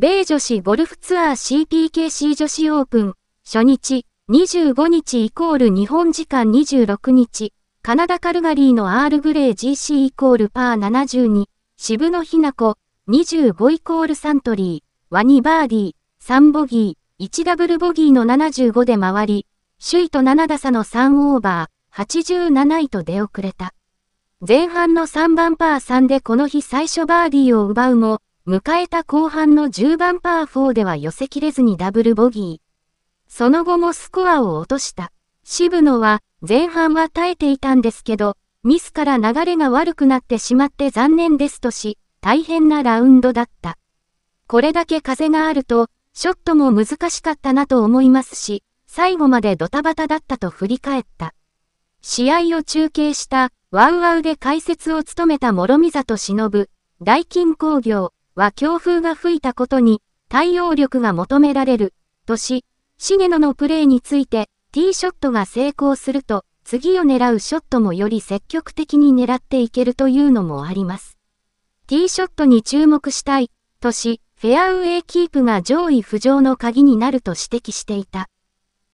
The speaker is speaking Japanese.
米女子ゴルフツアー CPKC 女子オープン、初日、25日イコール日本時間26日、カナダカルガリーのアールグレー GC イコールパー72、渋野日向子、25イコールサントリー、ワニバーディー、3ボギー、1ダブルボギーの75で回り、首位と7打差の3オーバー、87位と出遅れた。前半の3番パー3でこの日最初バーディーを奪うも、迎えた後半の10番パー4では寄せきれずにダブルボギー。その後もスコアを落とした。渋野は前半は耐えていたんですけど、ミスから流れが悪くなってしまって残念ですとし、大変なラウンドだった。これだけ風があると、ショットも難しかったなと思いますし、最後までドタバタだったと振り返った。試合を中継した、ワウワウで解説を務めた諸見里忍、大金工業、は強風が吹いたことに対応力が求められる、とし、重野のプレーについて、ティーショットが成功すると、次を狙うショットもより積極的に狙っていけるというのもあります。ティーショットに注目したい、とし、フェアウェイキープが上位浮上の鍵になると指摘していた。